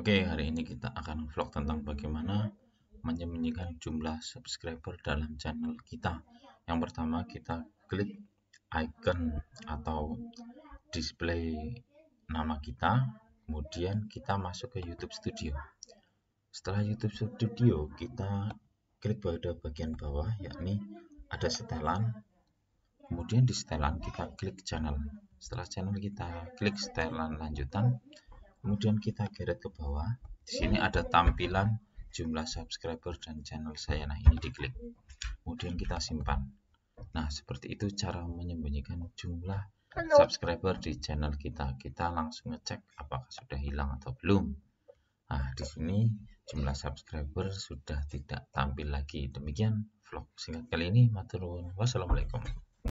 Oke, hari ini kita akan vlog tentang bagaimana menyembunyikan jumlah subscriber dalam channel kita. Yang pertama, kita klik icon atau display nama kita, kemudian kita masuk ke YouTube Studio. Setelah YouTube Studio, kita klik pada bagian bawah, yakni ada setelan. Kemudian di setelan kita klik channel. Setelah channel kita klik setelan lanjutan, kemudian kita geret ke bawah di sini ada tampilan jumlah subscriber dan channel saya nah ini diklik kemudian kita simpan nah seperti itu cara menyembunyikan jumlah subscriber di channel kita kita langsung ngecek apakah sudah hilang atau belum nah di sini jumlah subscriber sudah tidak tampil lagi demikian vlog singkat kali ini maturun wassalamualaikum